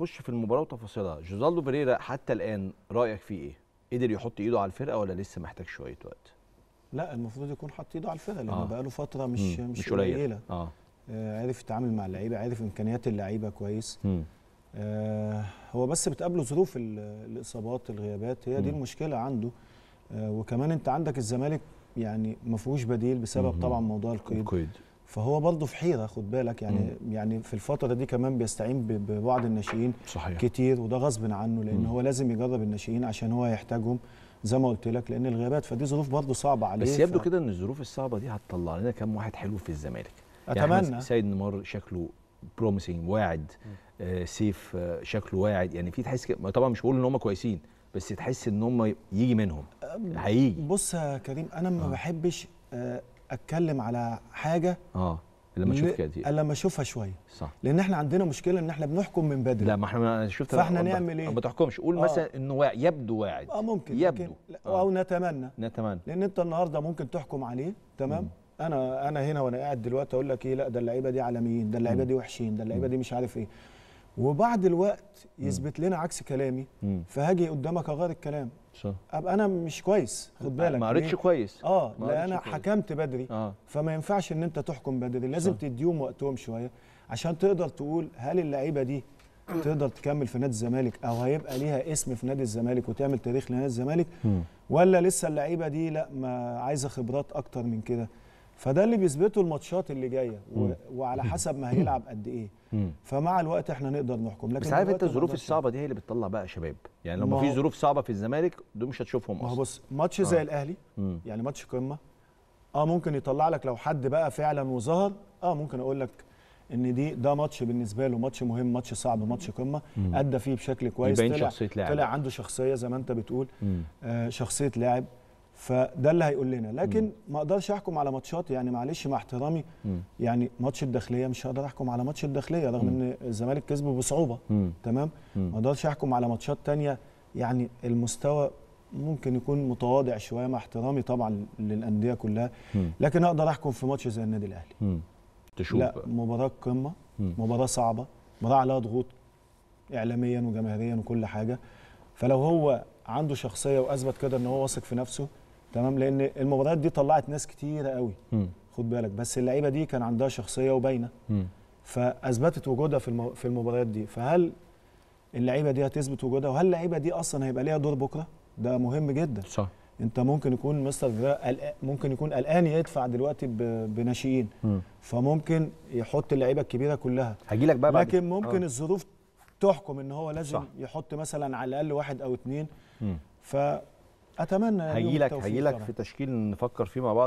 خش في المباراه وتفاصيلها جوزالدو بيريرا حتى الان رايك فيه ايه قدر يحط ايده على الفرقه ولا لسه محتاج شويه وقت لا المفروض يكون حاطط ايده على الفرقه لان آه. له فتره مش مم. مش قليله آه. آه عارف يتعامل مع اللعيبه عارف امكانيات اللعيبه كويس مم. آه هو بس بتقابله ظروف الاصابات الغيابات هي دي مم. المشكله عنده آه وكمان انت عندك الزمالك يعني ما فيهوش بديل بسبب مم. طبعا موضوع القيد, القيد. فهو برضه في حيره خد بالك يعني مم. يعني في الفتره دي كمان بيستعين ببعض الناشئين صحيح. كتير وده غصب عنه لان مم. هو لازم يجرب الناشئين عشان هو يحتاجهم زي ما قلت لك لان الغيابات فدي ظروف برضه صعبه عليه بس يبدو ف... كده ان الظروف الصعبه دي هتطلع لنا كام واحد حلو في الزمالك يعني اتمنى يعني سيد نمر شكله بروميسنج واعد آه سيف آه شكله واعد يعني في تحس ك... طبعا مش بقول ان هم كويسين بس تحس ان هم يجي منهم هيجي بص يا كريم انا ما آه. بحبش آه اتكلم على حاجه اه لما اشوف كده دي لما اشوفها شويه صح لان احنا عندنا مشكله ان احنا بنحكم من بدري لا ما احنا شفت فاحنا نعمل ايه ما بتحكمش قول آه. مثلا انه واعي يبدو واعد اه ممكن يبدو ممكن. آه. او نتمنى نتمنى لان انت النهارده ممكن تحكم عليه تمام مم. انا انا هنا وانا قاعد دلوقتي اقول لك ايه لا ده اللعيبه دي عالميين ده اللعيبه دي وحشين ده اللعيبه دي مش عارف ايه وبعد الوقت يثبت لنا عكس كلامي فهاجي قدامك اغير الكلام صح ابقى انا مش كويس خد بالك ما قريتش كويس اه لا انا كويس. حكمت بدري آه. فما ينفعش ان انت تحكم بدري لازم صح. تديهم وقتهم شويه عشان تقدر تقول هل اللعيبه دي تقدر تكمل في نادي الزمالك او هيبقى ليها اسم في نادي الزمالك وتعمل تاريخ لنادي الزمالك ولا لسه اللعيبه دي لا ما عايزه خبرات اكتر من كده فده اللي بيثبته الماتشات اللي جايه وعلى حسب ما هيلعب قد ايه فمع الوقت احنا نقدر نحكم لكن بس عارف انت الظروف الصعبه دي هي اللي بتطلع بقى شباب يعني لو ما في ظروف صعبه في الزمالك دول مش هتشوفهم اصلا ما بص ماتش زي آه. الاهلي يعني ماتش قمه اه ممكن يطلع لك لو حد بقى فعلا وظهر اه ممكن اقول لك ان دي ده ماتش بالنسبه له ماتش مهم ماتش صعب ماتش قمه ادى فيه بشكل كويس طلع شخصية لاعب. طلع عنده شخصيه زي ما انت بتقول آه شخصيه لاعب فده اللي هيقول لنا لكن ما اقدرش احكم على ماتشات يعني معلش مع احترامي يعني ماتش الداخليه مش هقدر احكم على ماتش الداخليه رغم ان الزمالك كسبه بصعوبه تمام ما اقدرش احكم على ماتشات تانية يعني المستوى ممكن يكون متواضع شويه مع احترامي طبعا للانديه كلها لكن اقدر احكم في ماتش زي النادي الاهلي تشوف لا مباراه قمه مباراه صعبه مباراه عليها ضغوط اعلاميا وجماهيريا وكل حاجه فلو هو عنده شخصيه واثبت كده ان هو واثق في نفسه تمام لان المباريات دي طلعت ناس كتيره قوي خد بالك بس اللعيبه دي كان عندها شخصيه وباينه فاثبتت وجودها في في المباريات دي فهل اللعيبه دي هتثبت وجودها وهل اللعيبه دي اصلا هيبقى ليها دور بكره ده مهم جدا صح انت ممكن يكون مستر جرا ممكن يكون قلقان يدفع دلوقتي بناشئين فممكن يحط اللعيبه الكبيره كلها هجي لك بقى لكن بعد. ممكن أوه. الظروف تحكم ان هو لازم صح. يحط مثلا على الاقل واحد او اثنين ف اتمنى هيجي لك هيجي لك في تشكيل نفكر فيه مع بعض